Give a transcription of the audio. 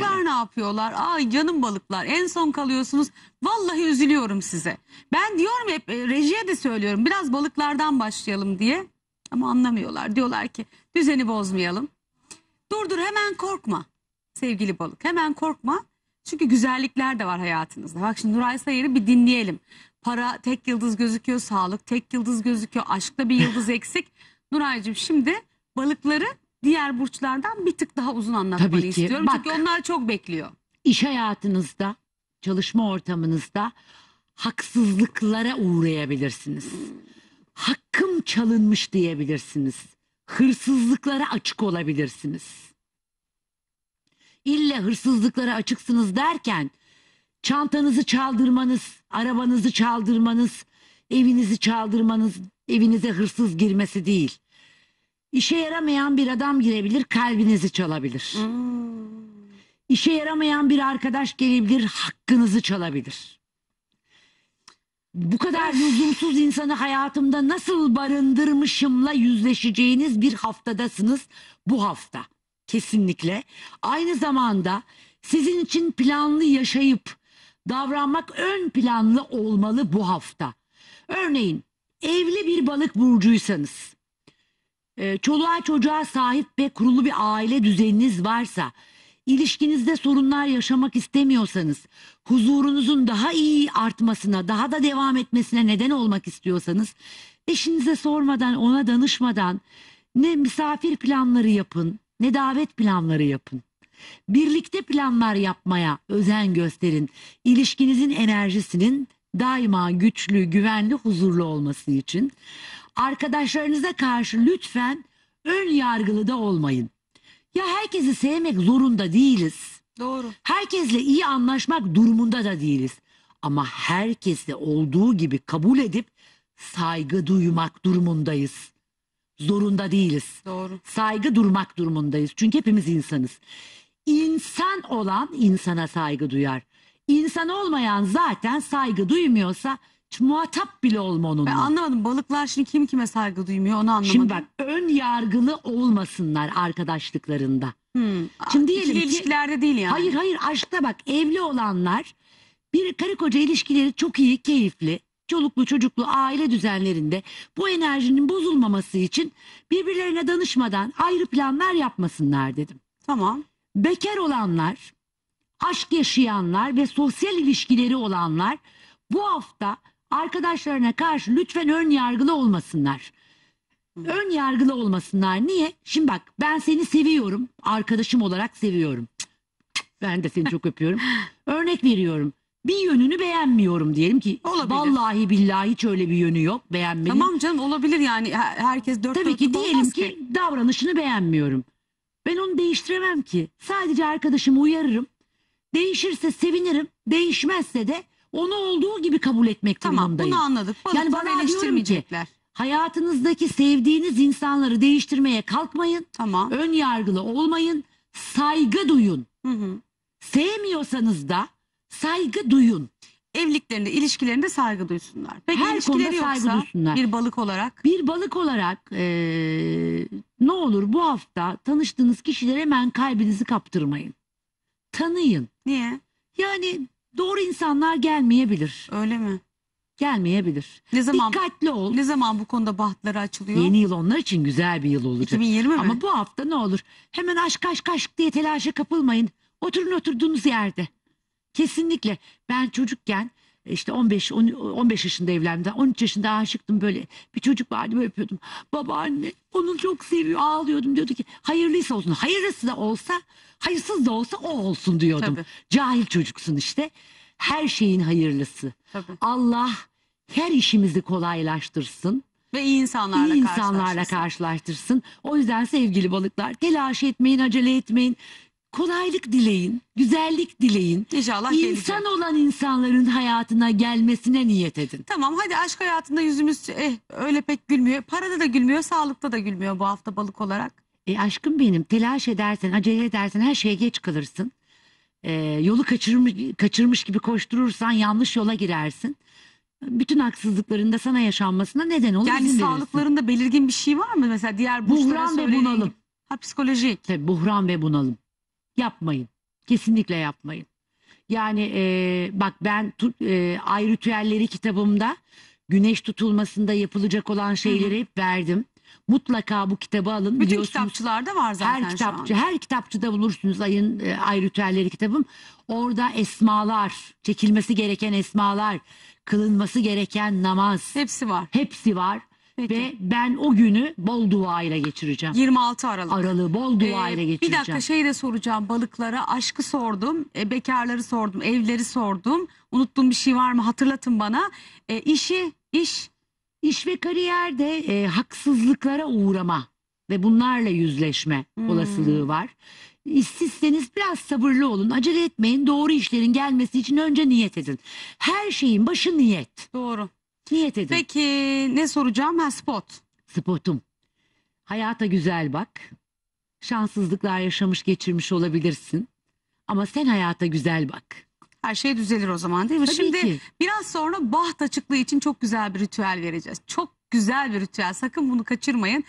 Balıklar ne yapıyorlar? Ay canım balıklar en son kalıyorsunuz. Vallahi üzülüyorum size. Ben diyorum hep e, rejiye de söylüyorum biraz balıklardan başlayalım diye. Ama anlamıyorlar. Diyorlar ki düzeni bozmayalım. Dur dur hemen korkma sevgili balık. Hemen korkma. Çünkü güzellikler de var hayatınızda. Bak şimdi Nuray Sayır'ı bir dinleyelim. Para tek yıldız gözüküyor, sağlık tek yıldız gözüküyor, aşkta bir yıldız eksik. Nuraycığım şimdi balıkları diğer burçlardan bir tık daha uzun anlatmanı Tabii ki. istiyorum. Bak. Çünkü onlar çok bekliyor. İş hayatınızda, çalışma ortamınızda haksızlıklara uğrayabilirsiniz. Hakkım çalınmış diyebilirsiniz. Hırsızlıklara açık olabilirsiniz. İlle hırsızlıklara açıksınız derken çantanızı çaldırmanız, arabanızı çaldırmanız, evinizi çaldırmanız, evinize hırsız girmesi değil. İşe yaramayan bir adam girebilir, kalbinizi çalabilir. Hmm. İşe yaramayan bir arkadaş gelebilir, hakkınızı çalabilir. Bu kadar lüzumsuz insanı hayatımda nasıl barındırmışımla yüzleşeceğiniz bir haftadasınız bu hafta. Kesinlikle. Aynı zamanda sizin için planlı yaşayıp davranmak ön planlı olmalı bu hafta. Örneğin evli bir balık burcuysanız e, çoluğa çocuğa sahip ve kurulu bir aile düzeniniz varsa, ilişkinizde sorunlar yaşamak istemiyorsanız, huzurunuzun daha iyi artmasına, daha da devam etmesine neden olmak istiyorsanız, eşinize sormadan, ona danışmadan ne misafir planları yapın, ne davet planları yapın. Birlikte planlar yapmaya özen gösterin. İlişkinizin enerjisinin daima güçlü, güvenli, huzurlu olması için arkadaşlarınıza karşı lütfen ön yargılı da olmayın. Ya herkesi sevmek zorunda değiliz. Doğru. Herkesle iyi anlaşmak durumunda da değiliz. Ama herkesle olduğu gibi kabul edip saygı duymak durumundayız. Zorunda değiliz. Doğru. Saygı durmak durumundayız. Çünkü hepimiz insanız. İnsan olan insana saygı duyar. İnsan olmayan zaten saygı duymuyorsa muhatap bile olma onunla. Ben anlamadım balıklar şimdi kim kime saygı duymuyor onu anlamadım. Şimdi bak ön yargılı olmasınlar arkadaşlıklarında. Hmm. Şimdi diyelim ki ilişkilerde değil yani. Hayır hayır aşkta bak evli olanlar bir karı koca ilişkileri çok iyi, keyifli. Çoluklu çocuklu aile düzenlerinde bu enerjinin bozulmaması için birbirlerine danışmadan ayrı planlar yapmasınlar dedim. Tamam. Bekar olanlar, aşk yaşayanlar ve sosyal ilişkileri olanlar bu hafta arkadaşlarına karşı lütfen ön yargılı olmasınlar. Ön yargılı olmasınlar. Niye? Şimdi bak ben seni seviyorum. Arkadaşım olarak seviyorum. Ben de seni çok öpüyorum. Örnek veriyorum. Bir yönünü beğenmiyorum diyelim ki. Olabilir. Vallahi billahi hiç öyle bir yönü yok. Beğenmedim. Tamam canım olabilir yani herkes dört Tabii ki diyelim ki, davranışını beğenmiyorum. Ben onu değiştiremem ki. Sadece arkadaşımı uyarırım. Değişirse sevinirim. Değişmezse de onu olduğu gibi kabul etmek tamam, durumundayım. Tamam bunu anladık. Balıklar yani bana diyorum hayatınızdaki sevdiğiniz insanları değiştirmeye kalkmayın. Tamam. Ön yargılı olmayın. Saygı duyun. Hı hı. Sevmiyorsanız da saygı duyun. Evliliklerinde, ilişkilerinde saygı duysunlar. Peki Her ilişkileri konuda yoksa, saygı duysunlar. bir balık olarak? Bir balık olarak ee, ne olur bu hafta tanıştığınız kişilere hemen kalbinizi kaptırmayın. Tanıyın. Niye? Yani Doğru insanlar gelmeyebilir. Öyle mi? Gelmeyebilir. Ne zaman Dikkatli ol. Ne zaman bu konuda bahtları açılıyor? Yeni yıl onlar için güzel bir yıl olacak. 2020 mi? Ama bu hafta ne olur? Hemen aşk aşk aşk diye telaşa kapılmayın. Oturun oturduğunuz yerde. Kesinlikle ben çocukken işte 15 15 yaşında evlendim. 13 yaşında aşıktım böyle. Bir çocuk vardı böyle öpüyordum. Baba anne onu çok seviyor ağlıyordum diyordu ki hayırlıysa olsun. Hayırlısı da olsa hayırsız da olsa o olsun diyordum. Tabii. Cahil çocuksun işte. Her şeyin hayırlısı. Tabii. Allah her işimizi kolaylaştırsın. Ve iyi insanlarla, iyi insanlarla karşılaştırsın. karşılaştırsın. O yüzden sevgili balıklar telaş etmeyin, acele etmeyin kolaylık dileyin, güzellik dileyin. İnşallah İnsan gelecek. olan insanların hayatına gelmesine niyet edin. Tamam hadi aşk hayatında yüzümüz eh, öyle pek gülmüyor. Parada da gülmüyor, sağlıkta da gülmüyor bu hafta balık olarak. E aşkım benim telaş edersen, acele edersen her şeye geç kalırsın. E, yolu kaçırmış, kaçırmış gibi koşturursan yanlış yola girersin. Bütün haksızlıkların da sana yaşanmasına neden olur. Yani izin verirsin. sağlıklarında belirgin bir şey var mı? Mesela diğer burçlara Buhran ve bunalım. gibi- Ha psikolojik. Tabii buhran ve bunalım yapmayın. Kesinlikle yapmayın. Yani e, bak ben tu, e, Ay Ritüelleri kitabımda güneş tutulmasında yapılacak olan şeyleri hep verdim. Mutlaka bu kitabı alın. Bütün Biliyorsunuz, kitapçılarda var zaten her kitapçı, şu an. Her kitapçıda bulursunuz ayın e, ay ritüelleri kitabım. Orada esmalar, çekilmesi gereken esmalar, kılınması gereken namaz. Hepsi var. Hepsi var. Peki. ve ben o günü bol dua ile geçireceğim. 26 Aralık. Aralığı bol dua ee, ile geçireceğim. Bir dakika şey de soracağım balıklara. Aşkı sordum, e, bekarları sordum, evleri sordum. Unuttuğum bir şey var mı hatırlatın bana. E, işi, iş. İş ve kariyerde e, haksızlıklara uğrama ve bunlarla yüzleşme hmm. olasılığı var. İşsizseniz biraz sabırlı olun. Acele etmeyin. Doğru işlerin gelmesi için önce niyet edin. Her şeyin başı niyet. Doğru. Niyet edin. Peki ne soracağım? Ha spot. Spotum. Hayata güzel bak. Şanssızlıklar yaşamış geçirmiş olabilirsin. Ama sen hayata güzel bak. Her şey düzelir o zaman değil mi? Tabii Şimdi ki. biraz sonra baht açıklığı için çok güzel bir ritüel vereceğiz. Çok güzel bir ritüel. Sakın bunu kaçırmayın.